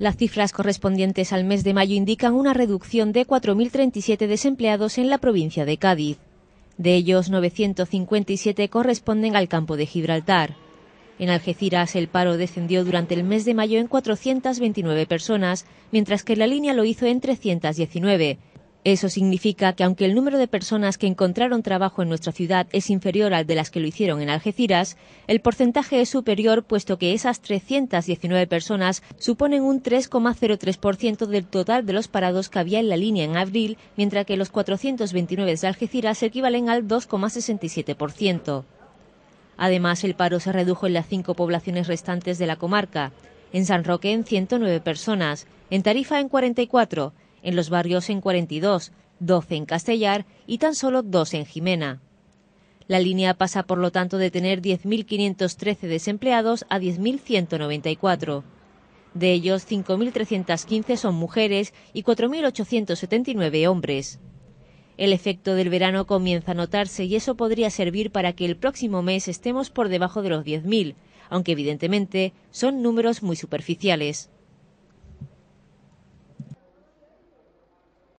Las cifras correspondientes al mes de mayo indican una reducción de 4.037 desempleados en la provincia de Cádiz. De ellos, 957 corresponden al campo de Gibraltar. En Algeciras, el paro descendió durante el mes de mayo en 429 personas, mientras que en la línea lo hizo en 319, eso significa que aunque el número de personas que encontraron trabajo en nuestra ciudad es inferior al de las que lo hicieron en Algeciras, el porcentaje es superior puesto que esas 319 personas suponen un 3,03% del total de los parados que había en la línea en abril, mientras que los 429 de Algeciras equivalen al 2,67%. Además, el paro se redujo en las cinco poblaciones restantes de la comarca. En San Roque en 109 personas, en Tarifa en 44, en los barrios en 42, 12 en Castellar y tan solo 2 en Jimena. La línea pasa, por lo tanto, de tener 10.513 desempleados a 10.194. De ellos, 5.315 son mujeres y 4.879 hombres. El efecto del verano comienza a notarse y eso podría servir para que el próximo mes estemos por debajo de los 10.000, aunque evidentemente son números muy superficiales.